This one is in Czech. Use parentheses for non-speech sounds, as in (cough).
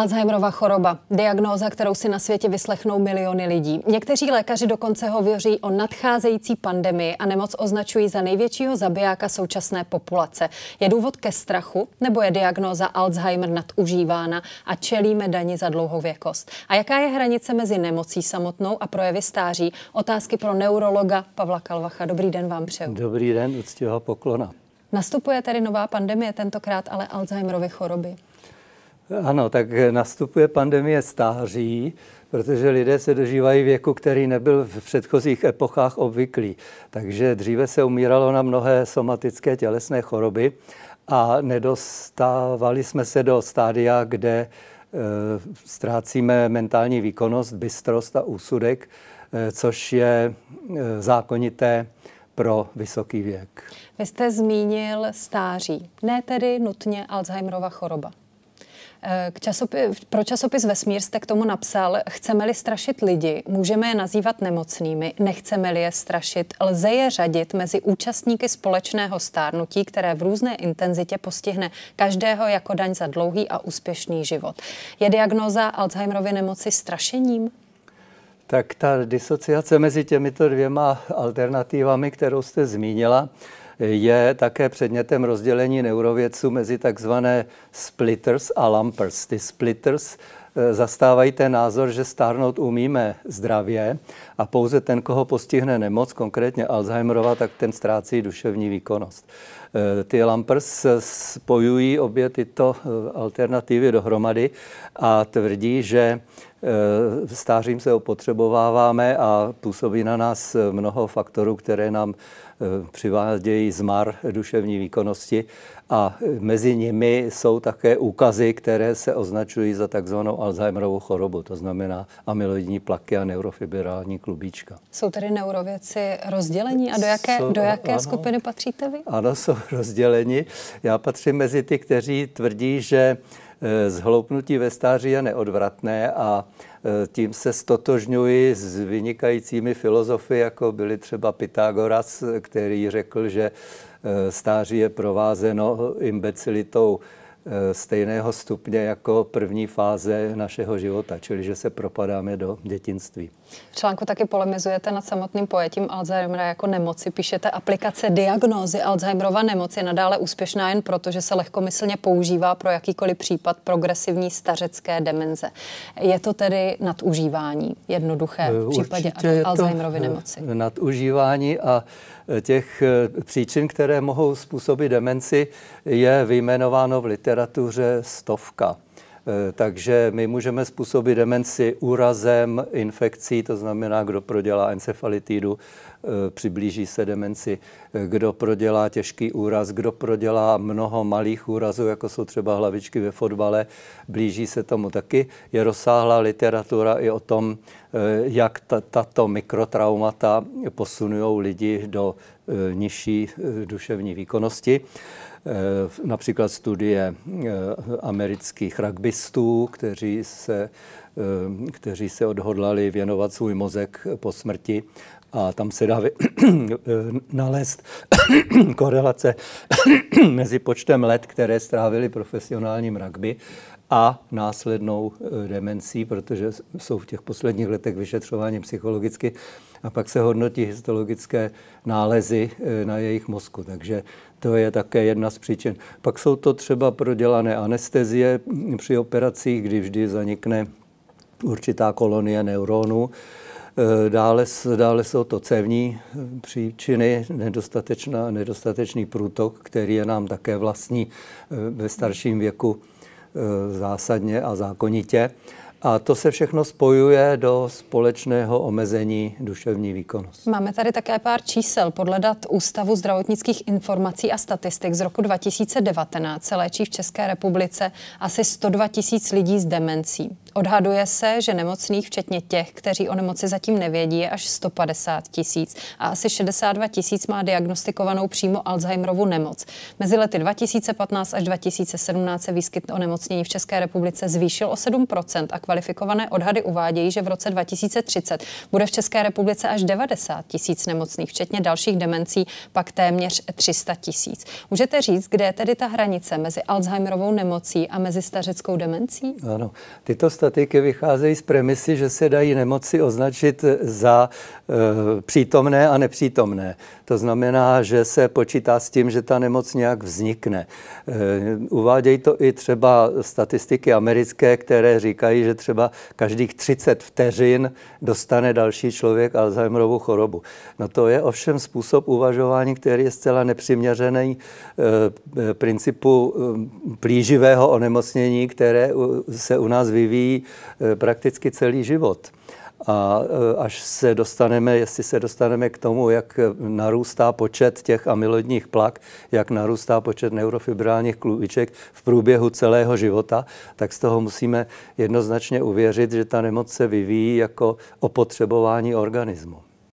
Alzheimerova choroba, diagnóza, kterou si na světě vyslechnou miliony lidí. Někteří lékaři dokonce hovoří o nadcházející pandemii a nemoc označují za největšího zabijáka současné populace. Je důvod ke strachu nebo je diagnóza Alzheimer nadužívána a čelíme dani za dlouhověkost? A jaká je hranice mezi nemocí samotnou a projevy stáří? Otázky pro neurologa Pavla Kalvacha. Dobrý den vám přeju. Dobrý den, uctivá poklona. Nastupuje tedy nová pandemie, tentokrát ale Alzheimerovy choroby. Ano, tak nastupuje pandemie stáří, protože lidé se dožívají věku, který nebyl v předchozích epochách obvyklý. Takže dříve se umíralo na mnohé somatické tělesné choroby a nedostávali jsme se do stádia, kde e, ztrácíme mentální výkonnost, bystrost a úsudek, e, což je e, zákonité pro vysoký věk. Vy jste zmínil stáří, ne tedy nutně Alzheimerova choroba. Eh, k časopi, pro časopis Vesmír jste k tomu napsal, chceme-li strašit lidi, můžeme je nazývat nemocnými, nechceme-li je strašit, lze je řadit mezi účastníky společného stárnutí, které v různé intenzitě postihne každého jako daň za dlouhý a úspěšný život. Je diagnóza Alzheimerovy nemoci strašením? Tak ta disociace mezi těmito dvěma alternativami, kterou jste zmínila, je také předmětem rozdělení neurovědců mezi takzvané splitters a lumpers. Ty splitters eh, zastávají ten názor, že stárnout umíme zdravě a pouze ten, koho postihne nemoc, konkrétně Alzheimerova, tak ten ztrácí duševní výkonnost. Eh, ty Lampers spojují obě tyto eh, alternativy dohromady a tvrdí, že Eh, stářím se opotřebováváme a působí na nás mnoho faktorů, které nám eh, přivádějí zmar duševní výkonnosti a mezi nimi jsou také úkazy, které se označují za takzvanou Alzheimerovou chorobu, to znamená amyloidní plaky a neurofibrální klubíčka. Jsou tedy neurověci rozdělení a do jaké, jsou, do jaké ano, skupiny patříte vy? Ano, jsou (laughs) rozdělení. Já patřím mezi ty, kteří tvrdí, že Eh, zhloupnutí ve stáří je neodvratné a eh, tím se stotožňuji s vynikajícími filozofy, jako byli třeba Pythagoras, který řekl, že eh, stáří je provázeno imbecilitou Eh, stejného stupně jako první fáze našeho života, čili že se propadáme do dětinství. V článku taky polemizujete nad samotným pojetím Alzheimera jako nemoci. Píšete, aplikace diagnózy Alzheimerova nemoci je nadále úspěšná jen proto, že se lehkomyslně používá pro jakýkoliv případ progresivní stařecké demenze. Je to tedy nadužívání jednoduché v eh, případě Alzheimerovy eh, nemoci? Nadužívání a těch příčin, které mohou způsobit demenci, je vyjmenováno v literatuře literatuře stovka. E, takže my můžeme způsobit demenci úrazem, infekcí, to znamená, kdo prodělá encefalitidu, e, přiblíží se demenci, e, kdo prodělá těžký úraz, kdo prodělá mnoho malých úrazů, jako jsou třeba hlavičky ve fotbale, blíží se tomu taky. Je rozsáhlá literatura i o tom, Eh, jak tato mikrotraumata posunují lidi do eh, nižší eh, duševní výkonnosti. Například studie amerických rugbystů, kteří se, kteří se odhodlali věnovat svůj mozek po smrti a tam se dá (coughs) nalézt (coughs) korelace (coughs) mezi počtem let, které strávili profesionálním rugby a následnou eh, demencí, protože jsou v těch posledních letech vyšetřováni psychologicky a pak se hodnotí histologické nálezy eh, na jejich mozku. Takže to je také jedna z příčin. Pak jsou to třeba prodělané anestezie hm, při operacích, kdy vždy zanikne určitá kolonie neuronů. Eh, dále, dále jsou to cévní hm, příčiny, nedostatečná, nedostatečný průtok, který je nám také vlastní ve starším věku Eh, zásadně a zákonitě. A to se všechno spojuje do společného omezení duševní výkonnosti. Máme tady také pár čísel. Podle dat Ústavu zdravotnických informací a statistik z roku 2019 se léčí v České republice asi 102 tisíc lidí s demencí. Odhaduje se, že nemocných, včetně těch, kteří o nemoci zatím nevědí, je až 150 tisíc a asi 62 tisíc má diagnostikovanou přímo Alzheimerovu nemoc. Mezi lety 2015 až 2017 se výskyt onemocnění v České republice zvýšil o 7 a kvalifikované odhady uvádějí, že v roce 2030 bude v České republice až 90 tisíc nemocných, včetně dalších demencí, pak téměř 300 tisíc. Můžete říct, kde je tedy ta hranice mezi Alzheimerovou nemocí a mezi stařeckou demencí? Ano, tyto statiky vycházejí z premisy, že se dají nemoci označit za e, přítomné a nepřítomné. To znamená, že se počítá s tím, že ta nemoc nějak vznikne. E, uvádějí to i třeba statistiky americké, které říkají, že třeba každých 30 vteřin dostane další člověk Alzheimerovu chorobu. No to je ovšem způsob uvažování, který je zcela nepřiměřený e, principu plíživého onemocnění, které u, se u nás vyvíjí Eh, prakticky celý život. A eh, až se dostaneme, jestli se dostaneme k tomu, jak eh, narůstá počet těch amyloidních plak, jak narůstá počet neurofibrálních klubiček v průběhu celého života, tak z toho musíme jednoznačně uvěřit, že ta nemoc se vyvíjí jako opotřebování organismu.